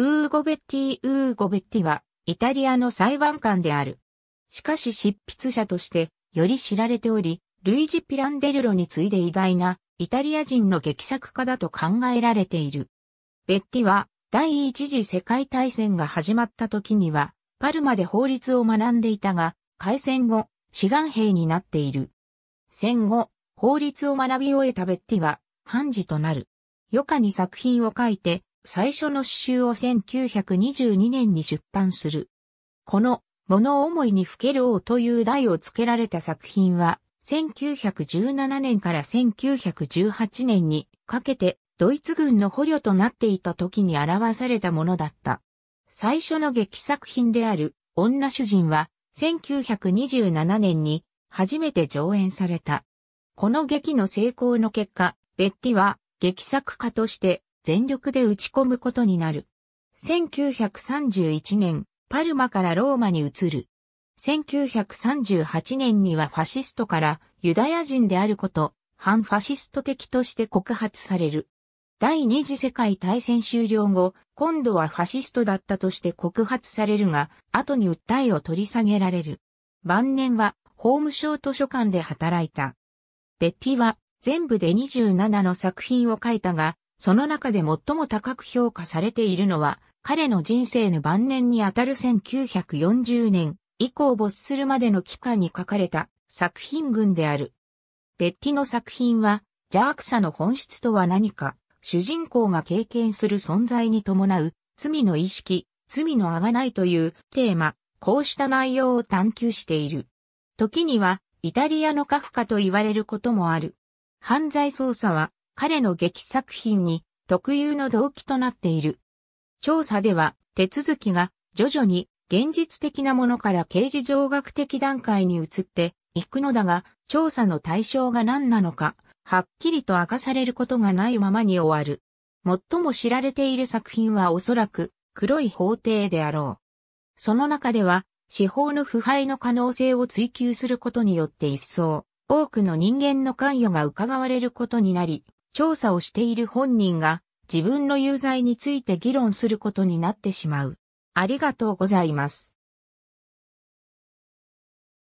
ウーゴベッティ・ウーゴベッティは、イタリアの裁判官である。しかし執筆者として、より知られており、ルイジ・ピランデルロに次いで偉大な、イタリア人の劇作家だと考えられている。ベッティは、第一次世界大戦が始まった時には、パルマで法律を学んでいたが、開戦後、志願兵になっている。戦後、法律を学び終えたベッティは、判事となる。余暇に作品を書いて、最初の詩集を1922年に出版する。この、物思いにふける王という題を付けられた作品は、1917年から1918年にかけて、ドイツ軍の捕虜となっていた時に表されたものだった。最初の劇作品である、女主人は、1927年に初めて上演された。この劇の成功の結果、ベッティは劇作家として全力で打ち込むことになる。1931年、パルマからローマに移る。1938年にはファシストからユダヤ人であること、反ファシスト的として告発される。第二次世界大戦終了後、今度はファシストだったとして告発されるが、後に訴えを取り下げられる。晩年は法務省図書館で働いた。ベッティは全部で27の作品を書いたが、その中で最も高く評価されているのは、彼の人生の晩年にあたる1940年以降没するまでの期間に書かれた作品群である。ベッティの作品は、邪悪さの本質とは何か、主人公が経験する存在に伴う、罪の意識、罪のあがないというテーマ、こうした内容を探求している。時には、イタリアのカフカと言われることもある。犯罪捜査は、彼の劇作品に特有の動機となっている。調査では手続きが徐々に現実的なものから刑事上学的段階に移っていくのだが、調査の対象が何なのか、はっきりと明かされることがないままに終わる。最も知られている作品はおそらく黒い法廷であろう。その中では、司法の腐敗の可能性を追求することによって一層、多くの人間の関与が伺われることになり、調査をしている本人が自分の有罪について議論することになってしまう。ありがとうございます。